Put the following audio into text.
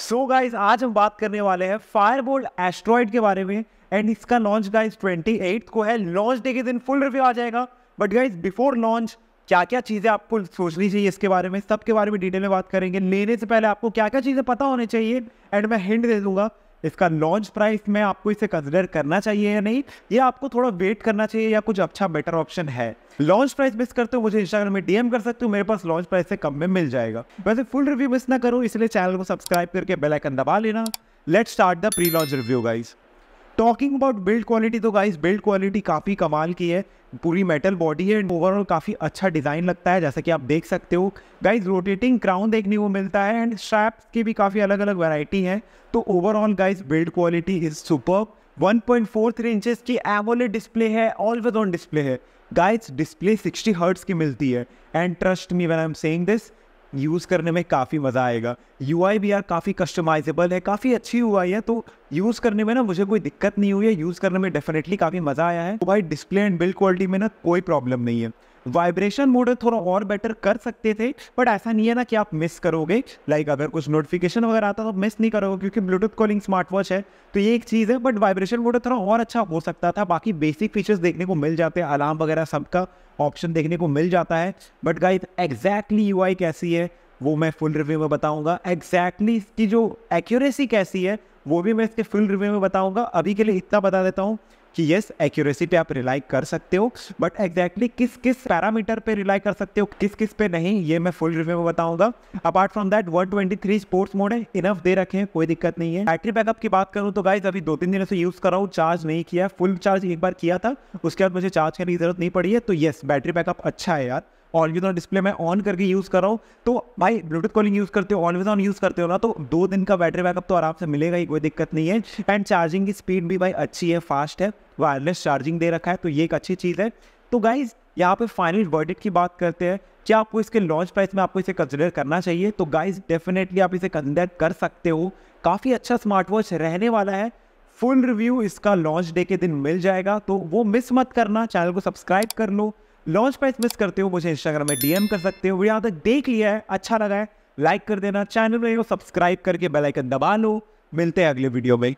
सो so guys आज हम बात करने वाले हैं फायरबोल्ड एस्ट्रॉइड के बारे में एंड इसका लॉन्च गाइस 28 को है लॉन्च डे के दिन फुल रिव्यू आ जाएगा बट गाइस बिफोर लॉन्च क्या क्या चीज़ें आपको सोचनी चाहिए इसके बारे में सब के बारे में डिटेल में बात करेंगे लेने से पहले आपको क्या क्या चीज़ें पता होनी चाहिए एंड मैं हिंट दे दूंगा इसका लॉन्च प्राइस में आपको इसे कंसिडर करना चाहिए या नहीं ये आपको थोड़ा वेट करना चाहिए या कुछ अच्छा बेटर ऑप्शन है लॉन्च प्राइस मिस करते हो मुझे इंस्टाग्राम में डीएम कर सकते हो मेरे पास लॉन्च प्राइस से कम में मिल जाएगा वैसे फुल रिव्यू मिस ना करो इसलिए चैनल को सब्सक्राइब करके बेलाइकन दबा लेना let start the pre launch review guys talking about build quality तो गाइस बिल्ड क्वालिटी काफ़ी कमाल की है पूरी मेटल बॉडी है ओवरऑल काफ़ी अच्छा डिज़ाइन लगता है जैसा कि आप देख सकते हो गाइस रोटेटिंग क्राउन देखने को मिलता है एंड स्ट्रैप्स की भी काफ़ी अलग अलग वैरायटी है तो overall guys build quality is super 1.43 point की एवोले डिस्प्ले है ऑलवेज ऑन डिस्प्ले है गाइज डिस्प्ले 60 हर्ट्स की मिलती है and trust me when I am saying this use करने में काफ़ी मज़ा आएगा यू आई भी यार काफ़ी कस्टमाइजेबल है काफ़ी अच्छी यू है तो यूज़ करने में ना मुझे कोई दिक्कत नहीं हुई है यूज़ करने में डेफिनेटली काफ़ी मज़ा आया है तो भाई डिस्प्ले एंड बिल्ड क्वालिटी में ना कोई प्रॉब्लम नहीं है वाइब्रेशन मोड थोड़ा और बेटर कर सकते थे बट ऐसा नहीं है ना कि आप मिस करोगे लाइक अगर कुछ नोटिफिकेशन वगैरह आता तो मिस नहीं करोगे क्योंकि ब्लूटूथ कॉलिंग स्मार्ट वॉच है तो ये एक चीज़ है बट वाइब्रेशन मोड थोड़ा और अच्छा हो सकता था बाकी बेसिक फीचर्स देखने को मिल जाते हैं अलार्म वगैरह सबका ऑप्शन देखने को मिल जाता है बट गाइज एग्जैक्टली यू कैसी है वो मैं फुल रिव्यू में बताऊंगा एग्जैक्टली exactly इसकी जो एक्यूरेसी कैसी है वो भी मैं इसके फुल रिव्यू में बताऊंगा अभी के लिए इतना बता देता हूँ कि यस एक्यूरेसी पे आप रिलाई कर सकते हो बट एग्जैक्टली किस किस पैरामीटर पे रिलाई कर सकते हो किस किस पे नहीं ये मैं फुल रिव्यू में बताऊंगा apart from that twenty three sports mode है इनफ दे रखे हैं कोई दिक्कत नहीं है बैटरी बैकअप की बात करूँ तो गाइज अभी दो तीन दिनों से यूज कर रहा हूँ चार्ज नहीं किया फुल चार्ज एक बार किया था उसके बाद मुझे चार्ज करने की जरूरत नहीं पड़ी है तो येस बैटरी बैकअप अच्छा है यार ऑलवेज ऑन डिस्प्ले मैं ऑन करके यूज़ कर रहा हूँ तो भाई ब्लूटूथ कॉलिंग यूज़ करते हो ऑलवेज ऑन यूज़ करते हो ना तो दो दिन का बैटरी बैकअप तो आराम से मिलेगा ही कोई दिक्कत नहीं है एंड चार्जिंग की स्पीड भी भाई अच्छी है फास्ट है वायरलेस चार्जिंग दे रखा है तो ये एक अच्छी चीज़ है तो गाइज यहाँ पे फाइनल वर्डिट की बात करते हैं क्या आपको इसके लॉन्च प्राइस में आपको इसे कंसिडर करना चाहिए तो गाइज डेफिनेटली आप इसे कंसिडर कर सकते हो काफ़ी अच्छा स्मार्ट वॉच रहने वाला है फुल रिव्यू इसका लॉन्च डे के दिन मिल जाएगा तो वो मिस मत करना चैनल को सब्सक्राइब कर लो लॉन्च प्राइस मिस करते हो मुझे इंस्टाग्राम में डीएम कर सकते हो वीडियो यहाँ तक देख लिया है अच्छा लगा है लाइक कर देना चैनल में सब्सक्राइब करके बेलाइकन दबा लो मिलते हैं अगले वीडियो में